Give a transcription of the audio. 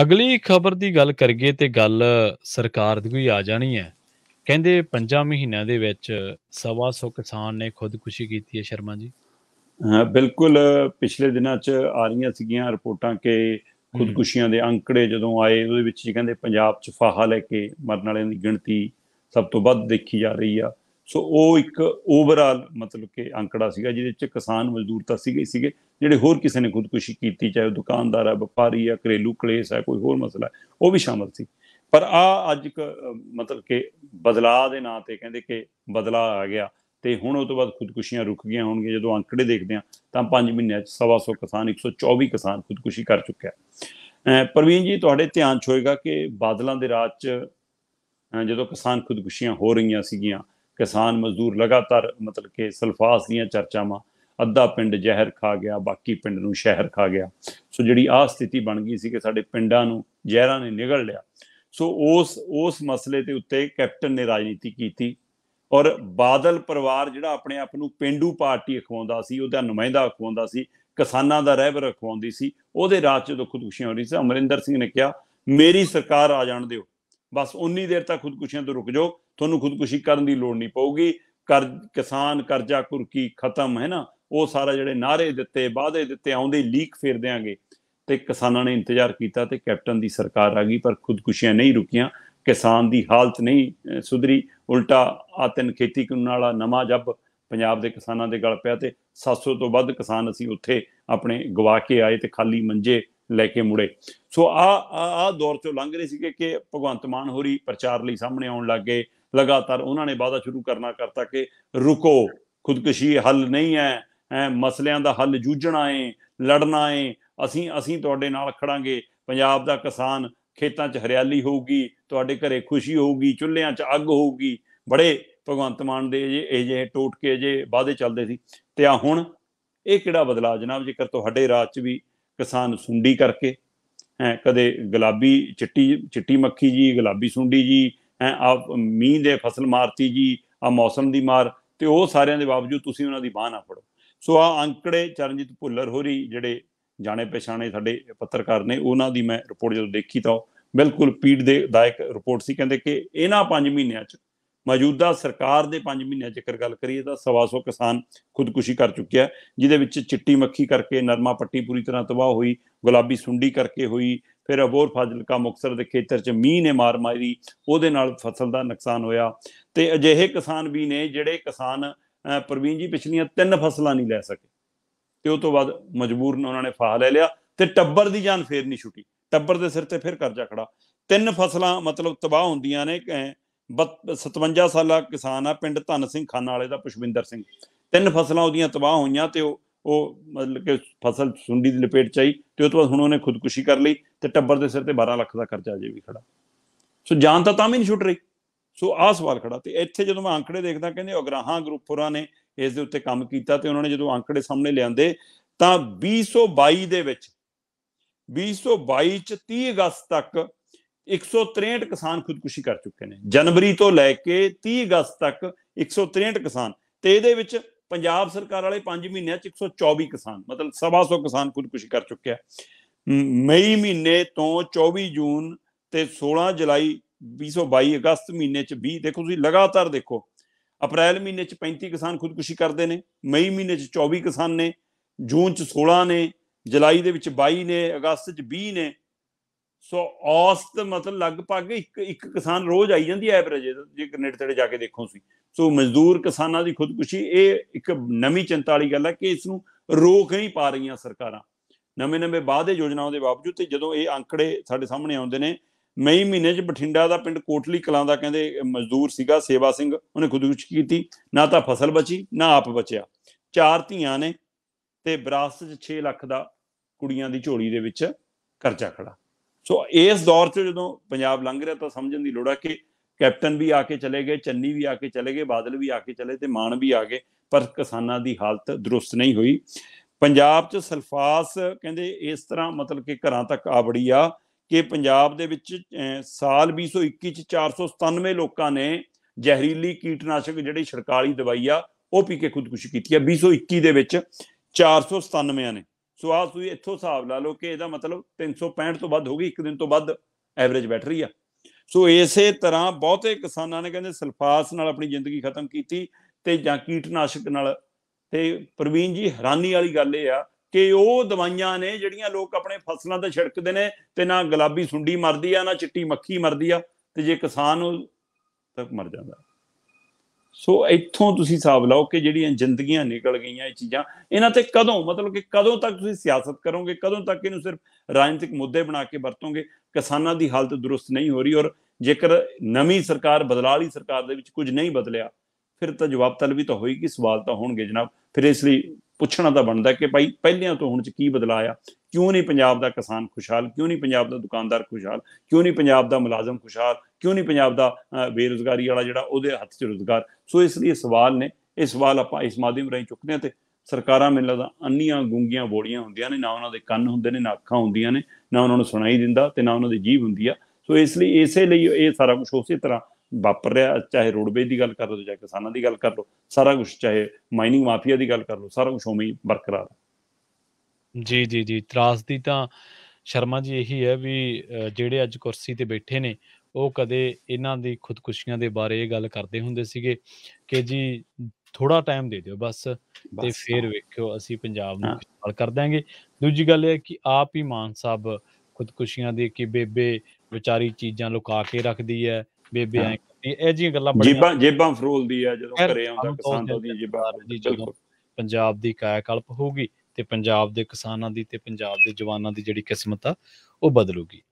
ਅਗਲੀ ਖਬਰ ਦੀ ਗੱਲ ਕਰੀਏ ਤੇ ਗੱਲ ਸਰਕਾਰ ਦੀ ਵੀ ਆ ਜਾਣੀ ਹੈ ਕਹਿੰਦੇ 5 ਮਹੀਨਿਆਂ ਦੇ ਵਿੱਚ ਸਵਾ ਸੌ ਕਿਸਾਨ ਨੇ ਖੁਦਕੁਸ਼ੀ ਕੀਤੀ ਹੈ ਸ਼ਰਮਾ ਜੀ ਹਾਂ ਬਿਲਕੁਲ ਪਿਛਲੇ ਦਿਨਾਂ 'ਚ ਆ ਰਹੀਆਂ ਸੀਗੀਆਂ ਰਿਪੋਰਟਾਂ ਕਿ ਖੁਦਕੁਸ਼ੀਆਂ ਦੇ ਅੰਕੜੇ ਜਦੋਂ ਆਏ ਉਹਦੇ ਵਿੱਚ ਜੀ ਕਹਿੰਦੇ ਪੰਜਾਬ 'ਚ ਫਾਹਾ ਲੈ ਕੇ ਮਰਨ ਵਾਲਿਆਂ ਦੀ ਗਿਣਤੀ ਸਭ ਤੋਂ ਵੱਧ ਦੇਖੀ ਜਾ ਰਹੀ ਆ ਸੋ ਉਹ ਇੱਕ ਓਵਰਆਲ ਮਤਲਬ ਕਿ ਅੰਕੜਾ ਸੀਗਾ ਜਿਹਦੇ ਵਿੱਚ ਕਿਸਾਨ ਮਜ਼ਦੂਰ ਤਾਂ ਸੀਗੇ ਸੀਗੇ ਜਿਹੜੇ ਹੋਰ ਕਿਸੇ ਨੇ ਖੁਦਕੁਸ਼ੀ ਕੀਤੀ ਚਾਹੇ ਦੁਕਾਨਦਾਰ ਹੈ ਵਪਾਰੀ ਹੈ ਘਰੇਲੂ ਕਲੇਸ਼ ਹੈ ਕੋਈ ਹੋਰ ਮਸਲਾ ਉਹ ਵੀ ਸ਼ਾਮਲ ਸੀ ਪਰ ਆ ਅੱਜ ਮਤਲਬ ਕਿ ਬਦਲਾਅ ਦੇ ਨਾਂ ਤੇ ਕਹਿੰਦੇ ਕਿ ਬਦਲਾਅ ਆ ਗਿਆ ਤੇ ਹੁਣ ਉਹ ਤੋਂ ਬਾਅਦ ਖੁਦਕੁਸ਼ੀਆਂ ਰੁਕ ਗਈਆਂ ਹੋਣਗੀਆਂ ਜਦੋਂ ਅੰਕੜੇ ਦੇਖਦੇ ਆ ਤਾਂ 5 ਮਹੀਨਿਆਂ 'ਚ 125 ਕਿਸਾਨ 124 ਕਿਸਾਨ ਖੁਦਕੁਸ਼ੀ ਕਰ ਚੁੱਕਿਆ ਪ੍ਰਵੀਨ ਜੀ ਤੁਹਾਡੇ ਧਿਆਨ 'ਚ ਹੋਏਗਾ ਕਿ ਬਾਦਲਾਂ ਦੇ ਰਾਜ 'ਚ ਜਦੋਂ ਕਿਸਾਨ ਖੁਦਕੁਸ਼ੀਆਂ ਹੋ ਰਹੀਆਂ ਸੀਗੀਆਂ ਕਿਸਾਨ ਮਜ਼ਦੂਰ ਲਗਾਤਾਰ ਮਤਲਬ ਕਿ ਸਲਫਾਸ ਦੀਆਂ ਚਰਚਾਵਾਂ ਅੱਧਾ ਪਿੰਡ ਜ਼ਹਿਰ ਖਾ ਗਿਆ ਬਾਕੀ ਪਿੰਡ ਨੂੰ ਸ਼ਹਿਰ ਖਾ ਗਿਆ ਸੋ ਜਿਹੜੀ ਆ ਸਥਿਤੀ ਬਣ ਗਈ ਸੀ ਕਿ ਸਾਡੇ ਪਿੰਡਾਂ ਨੂੰ ਜ਼ਹਿਰਾਂ ਨੇ ਨਿਗਲ ਲਿਆ ਸੋ ਉਸ ਉਸ ਮਸਲੇ ਤੇ ਉੱਤੇ ਕੈਪਟਨ ਨੇ ਰਾਜਨੀਤੀ ਕੀਤੀ ਔਰ ਬਾਦਲ ਪਰਿਵਾਰ ਜਿਹੜਾ ਆਪਣੇ ਆਪ ਨੂੰ ਪਿੰਡੂ ਪਾਰਟੀ ਅਖਵਾਉਂਦਾ ਸੀ ਉਹਦਾ ਨੁਮਾਇੰਦਾ ਅਖਵਾਉਂਦਾ ਸੀ ਕਿਸਾਨਾਂ ਦਾ ਰਹਿਬਰ ਅਖਵਾਉਂਦੀ ਸੀ ਉਹਦੇ ਰਾਜ ਚ ਜਦੋਂ ਖੁਦਕੁਸ਼ੀਆਂ ਹੋ ਰਹੀ ਸੀ ਅਮਰਿੰਦਰ ਸਿੰਘ ਨੇ ਕਿਹਾ ਮੇਰੀ ਸਰਕਾਰ ਆ ਜਾਣ ਦਿਓ ਬਸ ਉਨੀ ਦੇਰ ਤੱਕ ਖੁਦਕੁਸ਼ੀਆਂ ਤੋਂ ਰੁਕ ਜਾਓ ਤੁਹਾਨੂੰ ਖੁਦਕੁਸ਼ੀ ਕਰਨ ਦੀ ਲੋੜ ਨਹੀਂ ਪਊਗੀ ਕਰ ਕਿਸਾਨ ਕਰਜ਼ਾ ਕੁਰਕੀ ਖਤਮ ਹੈ ਨਾ ਉਹ ਸਾਰਾ ਜਿਹੜੇ ਨਾਰੇ ਦਿੱਤੇ ਵਾਅਦੇ ਦਿੱਤੇ ਆਉਂਦੇ ਲੀਕ ਫੇਰ ਦੇਾਂਗੇ ਤੇ ਕਿਸਾਨਾਂ ਨੇ ਇੰਤਜ਼ਾਰ ਕੀਤਾ ਤੇ ਕੈਪਟਨ ਦੀ ਸਰਕਾਰ ਆ ਗਈ ਪਰ ਖੁਦਕੁਸ਼ੀਆਂ ਨਹੀਂ ਰੁਕੀਆਂ ਕਿਸਾਨ ਦੀ ਹਾਲਤ ਨਹੀਂ ਸੁਧਰੀ ਉਲਟਾ ਆਤਨ ਖੇਤੀ ਕਰਨ ਵਾਲਾ ਨਵਾਂ ਜੱਬ ਪੰਜਾਬ ਦੇ ਕਿਸਾਨਾਂ ਦੇ ਗਲ ਪਿਆ ਤੇ 700 ਤੋਂ ਵੱਧ ਕਿਸਾਨ ਅਸੀਂ ਉੱਥੇ ਆਪਣੇ ਗਵਾ ਕੇ ਆਏ ਤੇ ਖਾਲੀ ਮੰਜੇ ਲੈ ਕੇ ਮੁੜੇ ਸੋ ਆ ਆ ਦੌਰ ਚੋਂ ਲੰਘ ਰਹੇ ਸੀਗੇ ਕਿ ਭਗਵੰਤ ਮਾਨ ਹੋਰੀ ਪ੍ਰਚਾਰ ਲਈ ਸਾਹਮਣੇ ਆਉਣ ਲੱਗੇ ਲਗਾਤਾਰ ਉਹਨਾਂ ਨੇ ਵਾਅਦਾ ਸ਼ੁਰੂ ਕਰਨਾ ਕਰਤਾ ਕਿ ਰੁਕੋ ਖੁਦਕਸ਼ੀ ਹੱਲ ਨਹੀਂ ਹੈ ਮਸਲਿਆਂ ਦਾ ਹੱਲ ਜੂਝਣਾ ਹੈ ਲੜਨਾ ਹੈ ਅਸੀਂ ਅਸੀਂ ਤੁਹਾਡੇ ਨਾਲ ਖੜਾਂਗੇ ਪੰਜਾਬ ਦਾ ਕਿਸਾਨ ਖੇਤਾਂ 'ਚ ਹਰਿਆਲੀ ਹੋਊਗੀ ਤੁਹਾਡੇ ਘਰੇ ਖੁਸ਼ੀ ਹੋਊਗੀ ਚੁੱਲ੍ਹਿਆਂ 'ਚ ਅੱਗ ਹੋਊਗੀ ਬੜੇ ਭਗਵੰਤ ਮਾਨ ਦੇ ਇਹ ਜੇ ਟੋਟਕੇ ਜੇ ਵਾਅਦੇ ਚੱਲਦੇ ਸੀ ਤੇ ਆ ਹੁਣ ਇਹ ਕਿਹੜਾ ਬਦਲਾ ਜਨਾਬ ਜੇਕਰ ਤੁਹਾਡੇ ਰਾਜ 'ਚ ਵੀ ਕਿਸਾਨ ਸੁੰਡੀ ਕਰਕੇ ਹੈ ਕਦੇ ਗੁਲਾਬੀ ਚਿੱਟੀ ਚਿੱਟੀ ਮੱਖੀ ਜੀ ਗੁਲਾਬੀ ਸੁੰਡੀ ਜੀ ਹੈ ਆ ਮੀਂਹ ਦੇ ਫਸਲ ਮਾਰਤੀ ਜੀ ਆ ਮੌਸਮ ਦੀ ਮਾਰ ਤੇ ਉਹ ਸਾਰਿਆਂ ਦੇ ਬਾਵਜੂਦ ਤੁਸੀਂ ਉਹਨਾਂ ਦੀ ਬਾਹ ਨਾ ਫੜੋ ਸੋ ਆ ਅੰਕੜੇ ਚਰਨਜੀਤ ਭੁੱਲਰ ਹੋਰੀ ਜਿਹੜੇ ਜਾਣੇ ਪਛਾਣੇ ਸਾਡੇ ਪੱਤਰਕਾਰ ਨੇ ਉਹਨਾਂ ਦੀ ਮੈਂ ਰਿਪੋਰਟ ਜਦੋਂ ਦੇਖੀ ਤਾਂ ਬਿਲਕੁਲ ਪੀੜ ਦੇ ਦਾਇਕ ਰਿਪੋਰਟ ਸੀ ਕਹਿੰਦੇ ਕਿ ਇਹਨਾਂ 5 ਮਹੀਨਿਆਂ 'ਚ ਮੌਜੂਦਾ ਸਰਕਾਰ ਦੇ 5 ਮਹੀਨਿਆਂ ਜੇਕਰ ਗੱਲ ਕਰੀਏ ਤਾਂ 125 ਕਿਸਾਨ ਖੁਦਕੁਸ਼ੀ ਕਰ ਚੁੱਕਿਆ ਜਿਹਦੇ ਵਿੱਚ ਚਿੱਟੀ ਮੱਖੀ ਕਰਕੇ ਨਰਮਾ ਪੱਟੀ ਪੂਰੀ ਤਰ੍ਹਾਂ ਤਬਾਹ ਹੋਈ ਗੁਲਾਬੀ ਸੁੰਡੀ ਕਰਕੇ ਹੋਈ ਫਿਰ ਅਬੋਰ ਫਾਜ਼ਿਲਕਾ ਮੁਕਸਰ ਦੇ ਖੇਤਰ 'ਚ ਮੀਂਹ ਨੇ ਮਾਰ ਮਾਰੀ ਉਹਦੇ ਨਾਲ ਫਸਲ ਦਾ ਨੁਕਸਾਨ ਹੋਇਆ ਤੇ ਅਜਿਹੇ ਕਿਸਾਨ ਵੀ ਨੇ ਜਿਹੜੇ ਕਿਸਾਨ ਪ੍ਰਵੀਨ ਜੀ ਪਿਛਲੀਆਂ ਤਿੰਨ ਫਸਲਾਂ ਨਹੀਂ ਲੈ ਸਕੇ ਤੇ ਉਹ ਤੋਂ ਬਾਅਦ ਮਜਬੂਰ ਉਹਨਾਂ ਨੇ ਫਾਹ ਲੈ ਲਿਆ ਤੇ ਟੱਬਰ ਦੀ ਜਾਨ ਫੇਰ ਨਹੀਂ ਛੁੱਟੀ ਟੱਬਰ ਦੇ ਸਿਰ ਤੇ ਫਿਰ ਕਰਜ਼ਾ ਖੜਾ ਤਿੰਨ ਫਸਲਾਂ ਮਤਲਬ ਤਬਾਹ ਹੁੰਦੀਆਂ ਨੇ 57 ਸਾਲਾ ਕਿਸਾਨ ਆ ਪਿੰਡ ਧਨ ਸਿੰਘ ਖਾਨਾ ਵਾਲੇ ਦਾ ਪੁਸ਼ਪਿੰਦਰ ਸਿੰਘ ਤਿੰਨ ਫਸਲਾਂ ਉਹਦੀਆਂ ਤਬਾਹ ਹੋਈਆਂ ਤੇ ਉਹ ਉਹ ਮਤਲਬ ਕਿ ਫਸਲ ਸੁੰਡੀ ਦੀ ਲਪੇਟ ਚਾਈ ਤੇ ਉਹ ਤੋਂ ਬਾਅਦ ਹੁਣ ਉਹਨੇ ਖੁਦਕੁਸ਼ੀ ਕਰ ਲਈ ਤੇ ਟੱਬਰ ਦੇ ਸਿਰ ਤੇ 12 ਲੱਖ ਦਾ ਖਰਚਾ ਜੇ ਵੀ ਖੜਾ ਸੋ ਜਾਨ ਤਾਂ ਤਾਂ ਵੀ ਨਹੀਂ ਛੁੱਟ ਰਹੀ ਸੋ ਆਹ ਸਵਾਲ ਖੜਾ ਤੇ ਇੱਥੇ ਜਦੋਂ ਮੈਂ ਅੰਕੜੇ ਦੇਖਦਾ ਕਹਿੰਦੇ ਅਗਰਾਹਾਂ ਗਰੁੱਪ ਹੋਰਾਂ ਨੇ ਇਸ ਦੇ ਉੱਤੇ ਕੰਮ ਕੀਤਾ ਤੇ ਉਹਨਾਂ ਨੇ ਜਦੋਂ ਅੰਕੜੇ ਸਾਹਮਣੇ ਲਿਆਂਦੇ ਤਾਂ 2022 ਦੇ ਵਿੱਚ 2022 ਚ 30 ਅਗਸਤ ਤੱਕ 163 ਕਿਸਾਨ ਖੁਦਕੁਸ਼ੀ ਕਰ ਚੁੱਕੇ ਨੇ ਜਨਵਰੀ ਤੋਂ ਲੈ ਕੇ 30 ਅਗਸਤ ਤੱਕ 163 ਕਿਸਾਨ ਤੇ ਇਹਦੇ ਵਿੱਚ ਪੰਜਾਬ ਸਰਕਾਰ ਵਾਲੇ 5 ਮਹੀਨਿਆਂ ਚ 124 ਕਿਸਾਨ ਮਤਲਬ 750 ਕਿਸਾਨ ਖੁਦਕੁਸ਼ੀ ਕਰ ਚੁੱਕਿਆ ਮਈ ਮਹੀਨੇ ਤੋਂ 24 ਜੂਨ ਤੇ 16 ਜੁਲਾਈ 2022 ਅਗਸਤ ਮਹੀਨੇ ਚ 20 ਦੇਖੋ ਤੁਸੀਂ ਲਗਾਤਾਰ ਦੇਖੋ ਅਪ੍ਰੈਲ ਮਹੀਨੇ ਚ 35 ਕਿਸਾਨ ਖੁਦਕੁਸ਼ੀ ਕਰਦੇ ਨੇ ਮਈ ਮਹੀਨੇ ਚ 24 ਕਿਸਾਨ ਨੇ ਜੂਨ ਚ 16 ਨੇ ਜੁਲਾਈ ਦੇ ਵਿੱਚ 22 ਨੇ ਅਗਸਤ ਚ 20 ਨੇ ਸੋ ਔਸਤ ਮਤਲਬ ਲਗਭਗ ਇੱਕ ਇੱਕ ਕਿਸਾਨ ਰੋਜ਼ ਆਈ ਜਾਂਦੀ ਹੈ ਐਵਰੇਜ ਜੇ ਕਨੇਡ ਤੇੜੇ ਜਾ ਕੇ ਦੇਖੋ ਸੀ ਸੋ ਮਜ਼ਦੂਰ ਕਿਸਾਨਾਂ ਦੀ ਖੁਦਕੁਸ਼ੀ ਇਹ ਇੱਕ ਨਵੀਂ ਚਿੰਤਾ ਵਾਲੀ ਗੱਲ ਹੈ ਕਿ ਇਸ ਨੂੰ ਰੋਕ ਨਹੀਂ ਪਾ ਰਹੀਆਂ ਸਰਕਾਰਾਂ ਨਵੇਂ ਨਵੇਂ ਵਾਅਦੇ ਯੋਜਨਾਵਾਂ ਦੇ ਬਾਵਜੂਦ ਤੇ ਜਦੋਂ ਇਹ ਅੰਕੜੇ ਸਾਡੇ ਸਾਹਮਣੇ ਆਉਂਦੇ ਨੇ ਮਈ ਮਹੀਨੇ 'ਚ ਬਠਿੰਡਾ ਦਾ ਪਿੰਡ ਕੋਟਲੀ ਕਲਾਂ ਦਾ ਕਹਿੰਦੇ ਮਜ਼ਦੂਰ ਸੀਗਾ ਸੇਵਾ ਸਿੰਘ ਉਹਨੇ ਖੁਦਕੁਸ਼ੀ ਕੀਤੀ ਨਾ ਤਾਂ ਫਸਲ ਬਚੀ ਨਾ ਆਪ ਬਚਿਆ ਚਾਰ ਧੀਆਂ ਨੇ ਤੇ ਵਿਰਾਸਤ 'ਚ 6 ਲੱਖ ਦਾ ਕੁੜੀਆਂ ਦੀ ਝੋਲੀ ਦੇ ਵਿੱਚ ਕਰਜ਼ਾ ਖੜਾ ਸੋ ਇਸ ਦੌਰ 'ਚ ਜਦੋਂ ਪੰਜਾਬ ਲੰਘ ਰਿਹਾ ਤਾਂ ਸਮਝਣ ਦੀ ਲੋੜ ਆ ਕਿ ਕੈਪਟਨ ਵੀ ਆ ਕੇ ਚਲੇ ਗਏ ਚੰਨੀ ਵੀ ਆ ਕੇ ਚਲੇ ਗਏ ਬਾਦਲ ਵੀ ਆ ਕੇ ਚਲੇ ਤੇ ਮਾਨ ਵੀ ਆ ਗਏ ਪਰ ਕਿਸਾਨਾਂ ਦੀ ਹਾਲਤ ਦਰੁਸਤ ਨਹੀਂ ਹੋਈ ਪੰਜਾਬ 'ਚ ਸਲਫਾਸ ਕਹਿੰਦੇ ਇਸ ਤਰ੍ਹਾਂ ਮਤਲਬ ਕਿ ਘਰਾਂ ਤੱਕ ਆ ਬੜੀ ਆ ਕਿ ਪੰਜਾਬ ਦੇ ਵਿੱਚ ਸਾਲ 2021 'ਚ 497 ਲੋਕਾਂ ਨੇ ਜ਼ਹਿਰੀਲੀ ਕੀਟਨਾਸ਼ਕ ਜਿਹੜੀ ਸਰਕਾਰੀ ਦਵਾਈ ਆ ਉਹ ਪੀ ਕੇ ਖੁਦਕੁਸ਼ੀ ਕੀਤੀ ਆ 2021 ਦੇ ਵਿੱਚ 497 ਨੇ ਸੋ ਆ ਤੁਸੀਂ ਇੱਥੋਂ ਹਿਸਾਬ ਲਾ ਲਓ ਕਿ ਇਹਦਾ ਮਤਲਬ 365 ਤੋਂ ਵੱਧ ਹੋ ਗਈ ਇੱਕ ਦਿਨ ਤੋਂ ਵੱਧ ਐਵਰੇਜ ਬੈਠ ਰਹੀ ਆ ਸੋ ਇਸੇ ਤਰ੍ਹਾਂ ਬਹੁਤੇ ਕਿਸਾਨਾਂ ਨੇ ਕਹਿੰਦੇ ਸਲਫਾਸ ਨਾਲ ਆਪਣੀ ਜ਼ਿੰਦਗੀ ਖਤਮ ਕੀਤੀ ਤੇ ਜਾਂ ਕੀਟਨਾਸ਼ਕ ਨਾਲ ਤੇ ਪ੍ਰਵੀਨ ਜੀ ਹੈਰਾਨੀ ਵਾਲੀ ਗੱਲ ਇਹ ਆ ਕਿ ਉਹ ਦਵਾਈਆਂ ਨੇ ਜਿਹੜੀਆਂ ਲੋਕ ਆਪਣੇ ਫਸਲਾਂ ਤੇ ਛਿੜਕਦੇ ਨੇ ਤੇ ਨਾ ਗੁਲਾਬੀ ਸੁੰਡੀ ਮਰਦੀ ਆ ਨਾ ਚਿੱਟੀ ਮੱਖੀ ਮਰਦੀ ਆ ਤੇ ਜੇ ਕਿਸਾਨ ਉਹ ਤੱਕ ਮਰ ਜਾਂਦਾ ਸੋ ਇੱਥੋਂ ਤੁਸੀਂ ਹਿਸਾਬ ਲਾਓ ਕਿ ਜਿਹੜੀਆਂ ਜ਼ਿੰਦਗੀਆਂ ਨਿਕਲ ਗਈਆਂ ਇਹ ਚੀਜ਼ਾਂ ਇਹਨਾਂ ਤੇ ਕਦੋਂ ਮਤਲਬ ਕਿ ਕਦੋਂ ਤੱਕ ਤੁਸੀਂ ਸਿਆਸਤ ਕਰੋਗੇ ਕਦੋਂ ਤੱਕ ਇਹਨੂੰ ਸਿਰਫ ਰਾਜਨੀਤਿਕ ਮੁੱਦੇ ਬਣਾ ਕੇ ਵਰਤੋਗੇ ਕਿਸਾਨਾਂ ਦੀ ਹਾਲਤ ਦਰੁਸਤ ਨਹੀਂ ਹੋ ਰਹੀ ਔਰ ਜੇਕਰ ਨਵੀਂ ਸਰਕਾਰ ਬਦਲਾ ਲਈ ਸਰਕਾਰ ਦੇ ਵਿੱਚ ਕੁਝ ਨਹੀਂ ਬਦਲਿਆ ਫਿਰ ਤਾਂ ਜਵਾਬ ਤਲਬੀ ਤਾਂ ਹੋਏਗੀ ਸਵਾਲ ਤਾਂ ਹੋਣਗੇ ਜਨਾਬ ਫਿਰ ਇਸ ਲਈ ਪੁੱਛਣਾ ਤਾਂ ਬਣਦਾ ਕਿ ਭਾਈ ਪਹਿਲਿਆਂ ਤੋਂ ਹੁਣ ਚ ਕੀ ਬਦਲਾਇਆ ਕਿਉਂ ਨਹੀਂ ਪੰਜਾਬ ਦਾ ਕਿਸਾਨ ਖੁਸ਼ਹਾਲ ਕਿਉਂ ਨਹੀਂ ਪੰਜਾਬ ਦਾ ਦੁਕਾਨਦਾਰ ਖੁਸ਼ਹਾਲ ਕਿਉਂ ਨਹੀਂ ਪੰਜਾਬ ਦਾ ਮੁਲਾਜ਼ਮ ਖੁਸ਼ਹਾਲ ਕਿਉਂ ਨਹੀਂ ਪੰਜਾਬ ਦਾ ਬੇਰੋਜ਼ਗਾਰੀ ਵਾਲਾ ਜਿਹੜਾ ਉਹਦੇ ਹੱਥ 'ਚ ਰੋਜ਼ਗਾਰ ਸੋ ਇਸ ਲਈ ਸਵਾਲ ਨੇ ਇਹ ਸਵਾਲ ਆਪਾਂ ਇਸ ਮਾਧਿਅਮ ਰਾਹੀਂ ਚੁੱਕਨੇ ਤੇ ਸਰਕਾਰਾਂ ਮੈਨੂੰ ਲੱਗਦਾ ਅੰਨੀਆਂ ਗੁੰਗੀਆਂ ਬੋੜੀਆਂ ਹੁੰਦੀਆਂ ਨੇ ਨਾ ਉਹਨਾਂ ਦੇ ਕੰਨ ਹੁੰਦੇ ਨੇ ਨਾ ਅੱਖਾਂ ਹੁੰਦੀਆਂ ਨੇ ਨਾ ਉਹਨਾਂ ਨੂੰ ਸੁਣਾਈ ਦਿੰਦਾ ਤੇ ਨਾ ਉਹਨਾਂ ਦੀ ਜੀਭ ਹੁੰਦੀ ਆ ਸੋ ਇਸ ਲਈ ਇਸੇ ਲਈ ਇਹ ਸਾਰਾ ਕੁਝ ਉਸੇ ਤਰ੍ਹਾਂ ਵਾਪਰ ਰਿਹਾ ਚਾਹੇ ਰੋਡਵੇਜ ਦੀ ਗੱਲ ਕਰ ਲਓ ਚਾਹੇ ਕਿਸਾਨਾਂ ਦੀ ਗੱਲ ਕਰ ਲਓ ਸਾਰਾ ਕੁਝ ਚਾਹੇ ਮਾਈਨਿੰਗ ਮਾਫੀਆ ਦੀ ਗੱਲ ਕਰ ਲਓ ਸਾਰਾ ਕੁਝ ਉਵੇਂ ਹੀ ਬਰਕਰਾਰ ਜੀ, ਜੀ, ਜੀ। त्रासदी ਤਾਂ ਸ਼ਰਮਾ ਜੀ ਇਹੀ ਹੈ ਵੀ ਜਿਹੜੇ ਅੱਜ ਕੁਰਸੀ ਤੇ ਬੈਠੇ ਨੇ ਉਹ ਕਦੇ ਇਹਨਾਂ ਦੀ ਖੁਦਕੁਸ਼ੀਆਂ ਦੇ ਬਾਰੇ ਇਹ ਗੱਲ ਕਰਦੇ ਹੁੰਦੇ ਸੀਗੇ ਕਿ ਜੀ ਥੋੜਾ ਟਾਈਮ ਦੇ ਦਿਓ ਬਸ ਤੇ ਫੇਰ ਵੇਖਿਓ ਅਸੀਂ ਪੰਜਾਬ ਨੂੰ ਹਾਂ। ਕਰ ਦਾਂਗੇ ਦੂਜੀ ਗੱਲ ਇਹ ਹੈ ਕਿ ਆਪ ਹੀ ਮਾਨ ਸਾਹਿਬ ਖੁਦਕੁਸ਼ੀਆਂ ਦੀ ਕਿ ਬੇਬੇ ਵਿਚਾਰੀ ਚੀਜ਼ਾਂ ਲੁਕਾ ਕੇ ਰੱਖਦੀ ਹੈ, ਬੇਬੇ ਐ ਕਰਦੀ ਐ ਜੀ ਗੱਲਾਂ ਬੜੀਆਂ ਜੇਬਾਂ ਜੇਬਾਂ ਫਰੋਲਦੀ ਆ ਜਦੋਂ ਘਰੇ ਆਉਂਦਾ ਕਿਸਾਨ ਦਿਨ ਜੇਬਾਂ ਜੀ ਜਦੋਂ ਬਿਲਕੁਲ ਪੰਜਾਬ ਦੀ ਕਾਇਆ ਕਲਪ ਹੋਊਗੀ ਤੇ ਪੰਜਾਬ ਦੇ ਕਿਸਾਨਾਂ ਦੀ ਤੇ ਪੰਜਾਬ ਦੇ ਜਵਾਨਾਂ ਦੀ ਜਿਹੜੀ ਕਿਸਮਤ ਆ ਉਹ ਬਦਲੂਗੀ